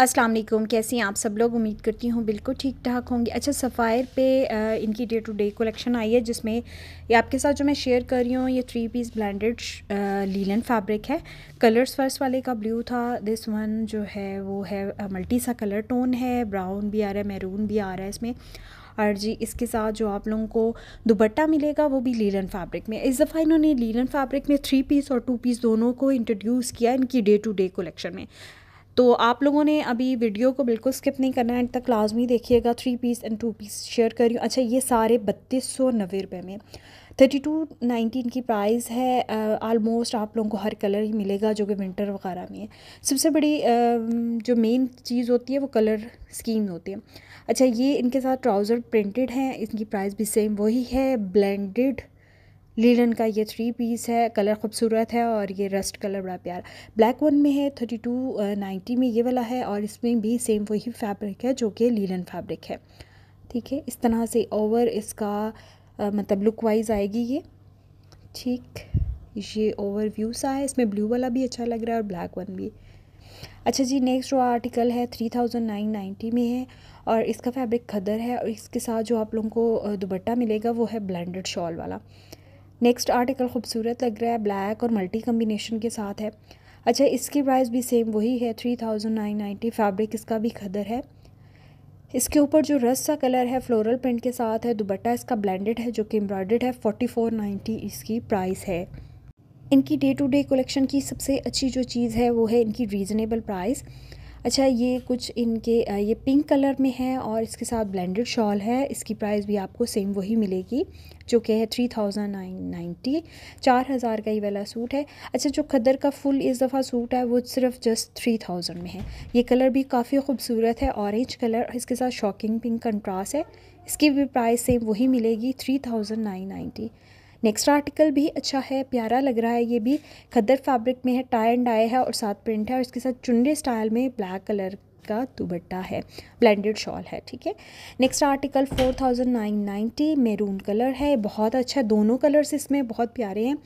अस्सलाम वालेकुम कैसे हैं आप सब लोग उम्मीद करती हूँ बिल्कुल ठीक ठाक होंगे अच्छा सफ़ायर पे इनकी डे टू डे कलेक्शन आई है जिसमें ये आपके साथ जो मैं शेयर कर रही हूँ ये three piece blended linen fabric है कलर्स फर्स्ट वाले का ब्लू था दिस वन जो है वो है मल्टी सा कलर टोन है ब्राउन भी आ रहा है मैरून भी आ रहा है इसमें और जी इसके साथ जो आप लोगों को दुपट्टा मिलेगा वो भी लीलन फैब्रिक में इस दफ़ा इन्होंने लीलन फैब्रिक में थ्री पीस और टू पीस दोनों को इंट्रोड्यूस किया इनकी डे टू डे कलेक्शन में तो आप लोगों ने अभी वीडियो को बिल्कुल स्किप नहीं करना एंड तक लाजमी देखिएगा three piece and two piece share कर रही हूँ अच्छा ये सारे बत्तीस सौ नब्बे रुपये में थर्टी टू नाइनटीन की प्राइस है आलमोस्ट आप लोगों को हर कलर ही मिलेगा जो कि विंटर वगैरह में है सबसे बड़ी जो मेन चीज़ होती है वो कलर स्कीम होती है अच्छा ये इनके साथ ट्राउज़र प्रिंटेड हैं इनकी प्राइस भी सेम वही है ब्लेंडेड लीलन का ये थ्री पीस है कलर खूबसूरत है और ये रस्ट कलर बड़ा प्यारा ब्लैक वन में है थर्टी टू नाइन्टी में ये वाला है और इसमें भी सेम वही फैब्रिक है जो कि लीलन फैब्रिक है ठीक है इस तरह से ओवर इसका आ, uh, मतलब लुक वाइज आएगी ये ठीक ये ओवर व्यू सा है इसमें ब्लू वाला भी अच्छा लग रहा है और ब्लैक वन भी अच्छा जी नेक्स्ट जो आर्टिकल है थ्री थाउजेंड नाइन नाइन्टी में है और इसका फैब्रिक खदर है और इसके साथ जो आप लोगों को uh, दुबट्टा मिलेगा वो है ब्लेंडेड शॉल वाला नेक्स्ट आर्टिकल खूबसूरत लग रहा है ब्लैक और मल्टी कम्बिनेशन के साथ है अच्छा इसकी प्राइस भी सेम वही है three thousand nine ninety fabric इसका भी खदर है इसके ऊपर जो रस सा कलर है फ्लोरल प्रिंट के साथ है दुबट्टा इसका ब्लेंडेड है जो कि एम्ब्रॉयड है फोर्टी फोर नाइन्टी इसकी प्राइस है इनकी डे टू डे कलेक्शन की सबसे अच्छी जो चीज़ है वो है इनकी रीज़नेबल प्राइस अच्छा ये कुछ इनके ये पिंक कलर में है और इसके साथ ब्लेंडेड शॉल है इसकी प्राइस भी आपको सेम वही मिलेगी जो कि है थ्री थाउजेंड नाइन नाइन्टी चार हज़ार का ही वाला सूट है अच्छा जो खदर का फुल इस दफ़ा सूट है वो सिर्फ जस्ट थ्री थाउजेंड में है ये कलर भी काफ़ी खूबसूरत है ऑरेंज कलर इसके साथ शॉकिंग पिंक कंट्रास है इसकी भी प्राइस सेम वही मिलेगी three thousand nine ninety next article भी अच्छा है प्यारा लग रहा है ये भी खद्दर फैब्रिक में है टाई एंड डाई है और साथ प्रिंट है और इसके साथ चुनरी स्टाइल में ब्लैक कलर का दुबट्टा है ब्लेंडेड शॉल है ठीक है नेक्स्ट आर्टिकल 4990 मेरून कलर है बहुत अच्छा दोनों कलर्स इसमें बहुत प्यारे हैं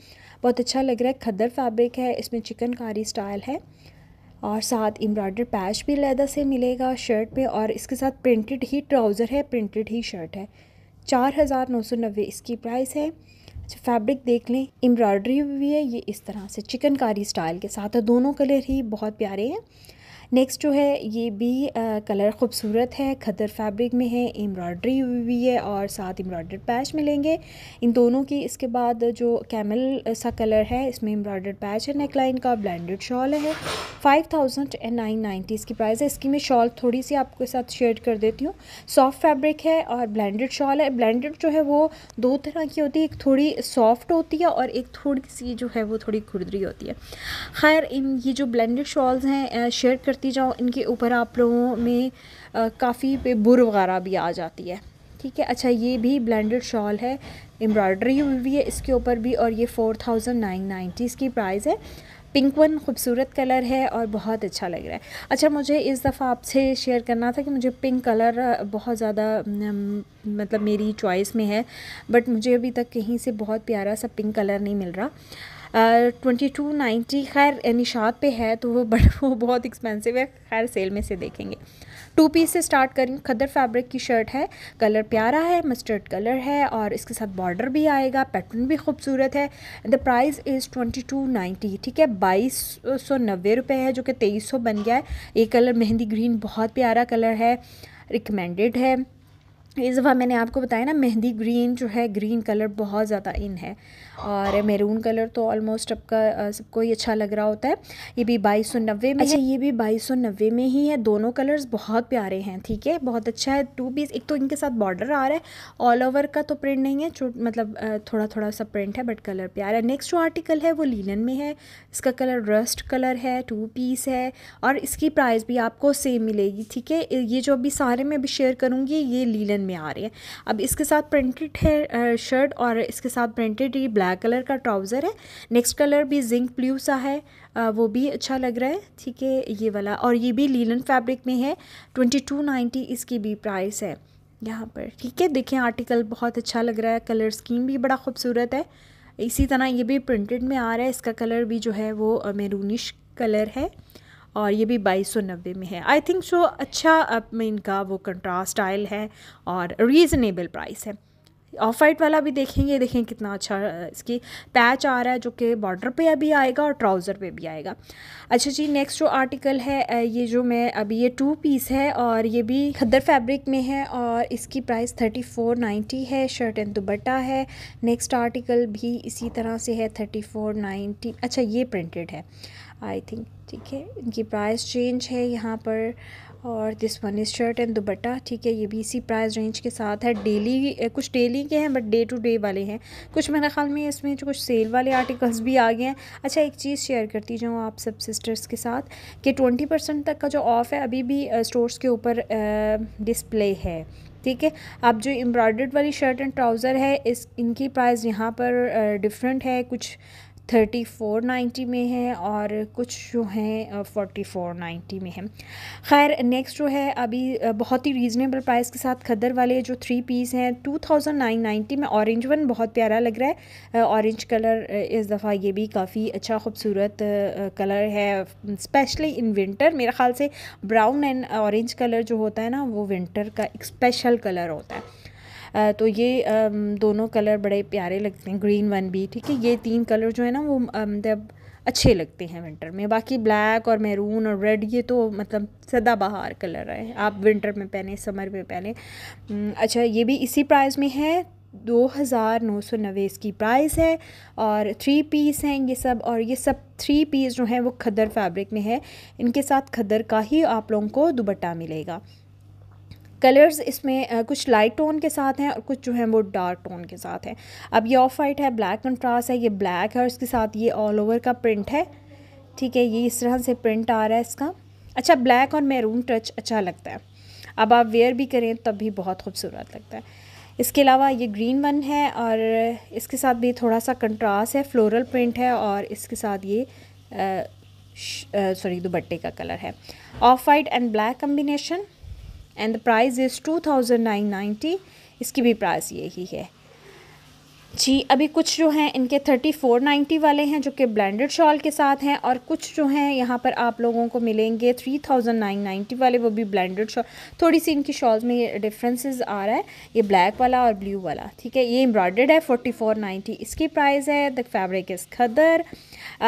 बहुत अच्छा लग रहा है खद्दर फैब्रिक है इसमें चिकनकारी स्टाइल है और साथ एम्ब्रॉयडर पैच भी लैदा से मिलेगा शर्ट पे और इसके साथ प्रिंटेड ही ट्राउज़र है प्रिंटेड ही शर्ट है चार हज़ार नौ सौ नब्बे इसकी प्राइस है अच्छा फैब्रिक देख लें एम्ब्रॉयडरी भी है ये इस तरह से चिकनकारी स्टाइल के साथ है दोनों कलर ही बहुत प्यारे हैं नेक्स्ट जो है ये भी आ, कलर ख़ूबसूरत है खदर फैब्रिक में है एम्ब्रॉयड्री हुई है और साथ एम्ब्रॉयडर्ड पैच मिलेंगे इन दोनों की इसके बाद जो कैमल सा कलर है इसमें एम्ब्रॉयडर्ड पैच है नेकलाइन का ब्लेंडेड शॉल है five thousand and nine ninety इसकी प्राइस है इसकी मैं शॉल थोड़ी सी आपके साथ शेयर कर देती हूँ सॉफ्ट फैब्रिक है और ब्लेंडेड शॉल है ब्लेंडेड जो है वो दो तरह की होती है एक थोड़ी सॉफ्ट होती है और एक थोड़ी सी जो है वो थोड़ी खुरदरी होती है खैर इन ये जो ब्लेंडेड शॉल्स हैं शेयर कर करती जाओ इनके ऊपर आप लोगों में काफ़ी पे बुर वगैरह भी आ जाती है ठीक है अच्छा ये भी ब्लेंडेड शॉल है एम्ब्रॉयडरी हुई है इसके ऊपर भी और ये फोर थाउजेंड नाइन नाइन्टी इसकी प्राइस है पिंक वन खूबसूरत कलर है और बहुत अच्छा लग रहा है अच्छा मुझे इस दफ़ा आपसे शेयर करना था कि मुझे पिंक कलर बहुत ज़्यादा मतलब मेरी चॉइस में है बट मुझे अभी तक कहीं से बहुत प्यारा सा पिंक कलर नहीं मिल रहा ट्वेंटी टू नाइन्टी खैर निशात पे है तो वो बड़ा वो बहुत एक्सपेंसिव है खैर सेल में से देखेंगे टू पीस से स्टार्ट करेंगे खदर फैब्रिक की शर्ट है कलर प्यारा है मस्टर्ड कलर है और इसके साथ बॉर्डर भी आएगा पैटर्न भी खूबसूरत है the price is twenty two ninety ठीक है बाईस सौ नब्बे रुपये है जो कि तेईस सौ बन गया है ये कलर मेहंदी ग्रीन बहुत प्यारा कलर है रिकमेंडेड है इस दफ़ा मैंने आपको बताया ना मेहंदी ग्रीन जो है ग्रीन कलर बहुत ज़्यादा इन है और मेरून हाँ। कलर तो ऑलमोस्ट आपका सबको ही अच्छा लग रहा होता है ये भी बाईस सौ नब्बे में अच्छा ये भी बाईस सौ नब्बे में ही है दोनों कलर्स बहुत प्यारे हैं ठीक है बहुत अच्छा है टू पीस एक तो इनके साथ बॉर्डर आ रहा है ऑल ओवर का तो प्रिंट नहीं है मतलब थोड़ा थोड़ा सा प्रिंट है बट कलर प्यारा है नेक्स्ट जो आर्टिकल है वो लीलन में है इसका कलर रस्ट कलर है टू पीस है और इसकी प्राइस भी आपको सेम मिलेगी ठीक है ये जो अभी सारे मैं अभी शेयर करूँगी ये लीलन में आ रही है अब इसके साथ प्रिंटेड है शर्ट और इसके साथ प्रिंटेड ये ब्लैक कलर का ट्राउज़र है नेक्स्ट कलर भी जिंक ब्लू सा है वो भी अच्छा लग रहा है ठीक है ये वाला और ये भी लीलन फैब्रिक में है ट्वेंटी टू इसकी भी प्राइस है यहाँ पर ठीक है देखें आर्टिकल बहुत अच्छा लग रहा है कलर स्कीम भी बड़ा खूबसूरत है इसी तरह ये भी प्रिंटेड में आ रहा है इसका कलर भी जो है वो मेरूनिश कलर है और ये भी बाईस सौ नब्बे में है आई थिंक सो अच्छा अब में इनका वो कंट्रास्ट स्टाइल है और रीज़नेबल प्राइस है ऑफ वाइट वाला भी देखेंगे देखें कितना अच्छा इसकी पैच आ रहा है जो कि बॉर्डर पे अभी आएगा और ट्राउज़र पे भी आएगा अच्छा जी नेक्स्ट जो आर्टिकल है ये जो मैं अभी ये टू पीस है और ये भी खद्दर फैब्रिक में है और इसकी प्राइस थर्टी फोर नाइन्टी है शर्ट एंड दुबट्टा है नेक्स्ट आर्टिकल भी इसी तरह से है थर्टी फोर नाइन्टी अच्छा ये प्रिंटेड है आई थिंक ठीक है इनकी प्राइस चेंज है यहाँ पर और this one is shirt and दुबट्टा ठीक है ये भी इसी प्राइस रेंज के साथ है डेली कुछ डेली के हैं बट डे टू डे वाले हैं कुछ मेरे ख्याल में इसमें जो कुछ सेल वाले आर्टिकल्स भी आ गए हैं अच्छा एक चीज़ शेयर करती जाऊँ आप सब सिस्टर्स के साथ कि ट्वेंटी परसेंट तक का जो ऑफ़ है अभी भी स्टोर्स के ऊपर डिस्प्ले है ठीक है अब जो एम्ब्रॉयडर्ड वाली शर्ट एंड ट्राउज़र है इस इनकी प्राइस यहाँ पर डिफरेंट है कुछ थर्टी फोर नाइन्टी में है और कुछ जो हैं फोर्टी फोर नाइन्टी में है खैर नेक्स्ट जो है अभी बहुत ही रीज़नेबल प्राइस के साथ खदर वाले जो थ्री पीस हैं टू थाउजेंड नाइन नाइन्टी में ऑरेंज वन बहुत प्यारा लग रहा है ऑरेंज कलर इस दफ़ा ये भी काफ़ी अच्छा खूबसूरत कलर है स्पेशली इन विंटर मेरे ख्याल से ब्राउन एंड ऑरेंज कलर जो होता है ना वो विंटर का एक स्पेशल कलर होता है तो ये दोनों कलर बड़े प्यारे लगते हैं ग्रीन वन भी ठीक है ये तीन कलर जो है ना वो मतलब अच्छे लगते हैं विंटर में बाकी ब्लैक और मैरून और रेड ये तो मतलब सदाबहार कलर है आप विंटर में पहने समर में पहने अच्छा ये भी इसी प्राइस में है दो हज़ार नौ सौ नबे इसकी प्राइस है और थ्री पीस हैं ये सब और ये सब थ्री पीस जो हैं वो खदर फैब्रिक में है इनके साथ खदर का ही आप लोगों को दुबट्टा मिलेगा कलर्स इसमें कुछ लाइट टोन के साथ हैं और कुछ जो हैं वो डार्क टोन के साथ हैं अब ये ऑफ वाइट है ब्लैक कंट्रास्ट है ये ब्लैक है और इसके साथ ये ऑल ओवर का प्रिंट है ठीक है ये इस तरह से प्रिंट आ रहा है इसका अच्छा ब्लैक और मैरून टच अच्छा लगता है अब आप वेयर भी करें तब भी बहुत खूबसूरत लगता है इसके अलावा ये ग्रीन वन है और इसके साथ भी थोड़ा सा कंट्रास्ट है फ्लोरल प्रिंट है और इसके साथ ये सॉरी दुपट्टे का कलर है off white and black combination and the price is two thousand nine ninety इसकी भी प्राइस यही है जी अभी कुछ जो हैं इनके थर्टी फोर नाइन्टी वाले हैं जो कि ब्लेंडेड शॉल के साथ हैं और कुछ जो हैं यहाँ पर आप लोगों को मिलेंगे थ्री थाउजेंड नाइन नाइन्टी वाले वो भी ब्लेंडेड शॉल थोड़ी सी इनकी शॉल्स में ये डिफरेंसेस आ रहा है ये ब्लैक वाला और ब्लू वाला ठीक है ये एम्ब्रॉयडेड है फोर्टी फोर नाइन्टी इसकी प्राइस है द फैब्रिक इज़ खदर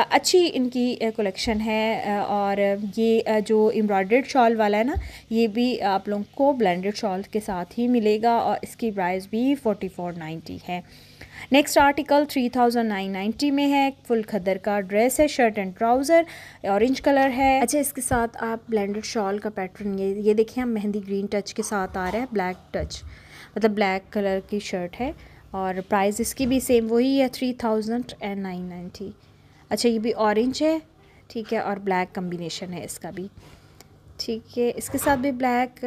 अच्छी इनकी कलेक्शन है और ये जो एम्ब्रॉयड शॉल वाला है ना ये भी आप लोगों को ब्लेंडेड शॉल के साथ ही मिलेगा और इसकी प्राइस भी फोर्टी फोर नाइन्टी है नेक्स्ट आर्टिकल 3990 में है फुल खदर का ड्रेस है shirt and trouser orange colour है अच्छा इसके साथ आप ब्लेंडेड शॉल का पैटर्न ये ये देखिए हम मेहंदी ग्रीन टच के साथ आ रहा है ब्लैक टच मतलब ब्लैक कलर की शर्ट है और प्राइस इसकी भी सेम वही है three thousand and nine ninety अच्छा ये भी ऑरेंज है ठीक है और ब्लैक कम्बिनेशन है इसका भी ठीक है इसके साथ भी ब्लैक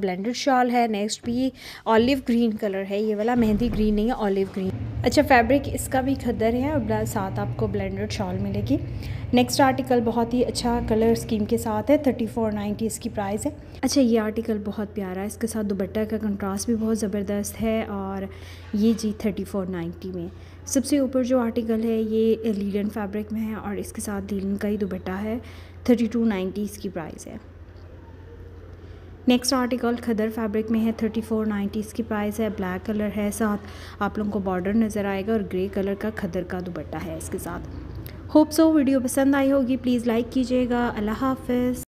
ब्लेंडेड शॉल है नेक्स्ट भी ऑलिव ग्रीन कलर है ये वाला मेहंदी ग्रीन नहीं है ऑलिव ग्रीन अच्छा फैब्रिक इसका भी खद्दर है और साथ आपको ब्लेंडेड शॉल मिलेगी नेक्स्ट आर्टिकल बहुत ही अच्छा कलर स्कीम के साथ है थर्टी फोर नाइन्टी इसकी प्राइस है अच्छा ये आर्टिकल बहुत प्यारा है इसके साथ दुबट्टा का कंट्रास्ट भी बहुत ज़बरदस्त है और ये जी थर्टी फोर नाइन्टी में सबसे ऊपर जो आर्टिकल है ये लीलन फैब्रिक में है और इसके साथ लीलन का ही दुबट्टा है थर्टी टू नाइन्टी इसकी प्राइस है नेक्स्ट आर्टिकल खदर फैब्रिक में है थर्टी फोर नाइन्टी इसकी प्राइस है ब्लैक कलर है साथ आप लोगों को बॉर्डर नज़र आएगा और ग्रे कलर का खदर का दुपट्टा है इसके साथ होप सो वीडियो पसंद आई होगी प्लीज़ लाइक कीजिएगा अल्लाह हाफ